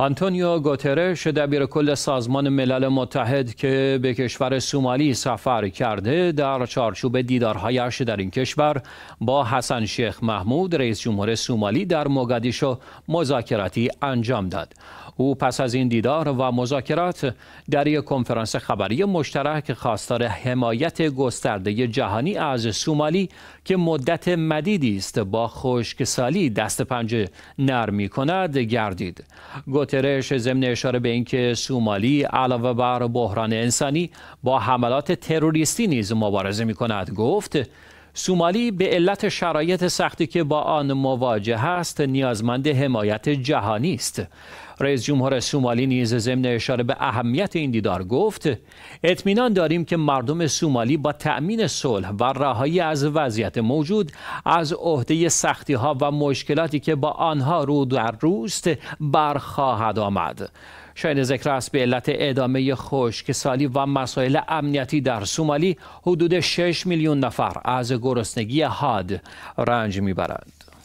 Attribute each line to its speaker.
Speaker 1: آنتونیو گوترش دبیر کل سازمان ملل متحد که به کشور سومالی سفر کرده در چارچوب دیدارهایش در این کشور با حسن شیخ محمود رئیس جمهور سومالی در و مذاکراتی انجام داد او پس از این دیدار و مذاکرات در یک کنفرانس خبری مشترک خواستار حمایت گسترده جهانی از سومالی که مدت مدیدی است با خشکسالی دست پنجه نرمی کند گردید ترش ضمن اشاره به اینکه سومالی علاوه بر بحران انسانی با حملات تروریستی نیز مبارزه می کند گفت سومالی به علت شرایط سختی که با آن مواجه است نیازمند حمایت جهانی است رئیس جمهور سومالی نیز ضمن اشاره به اهمیت این دیدار گفت اطمینان داریم که مردم سومالی با تأمین صلح و رهایی از وضعیت موجود از عهده سختی ها و مشکلاتی که با آنها رو در روست برخواهد آمد شاید ذکر است به علت ادامه خشکسالی و مسائل امنیتی در سومالی حدود 6 میلیون نفر از گرسنگی حاد رنج میبرند